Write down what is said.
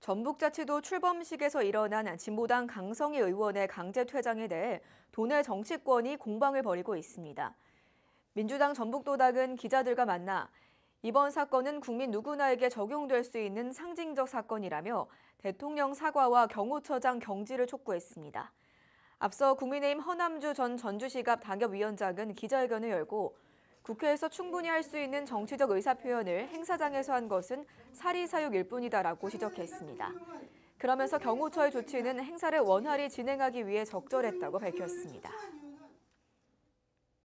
전북자치도 출범식에서 일어난 진보당 강성희 의원의 강제 퇴장에 대해 도내 정치권이 공방을 벌이고 있습니다. 민주당 전북도당은 기자들과 만나 이번 사건은 국민 누구나에게 적용될 수 있는 상징적 사건이라며 대통령 사과와 경호처장 경지를 촉구했습니다. 앞서 국민의힘 허남주 전 전주시갑 당협위원장은 기자회견을 열고 국회에서 충분히 할 수 있는 정치적 의사표현을 행사장에서 한 것은 사리사욕일 뿐이다라고 지적했습니다. 그러면서 경호처의 조치는 행사를 원활히 진행하기 위해 적절했다고 밝혔습니다.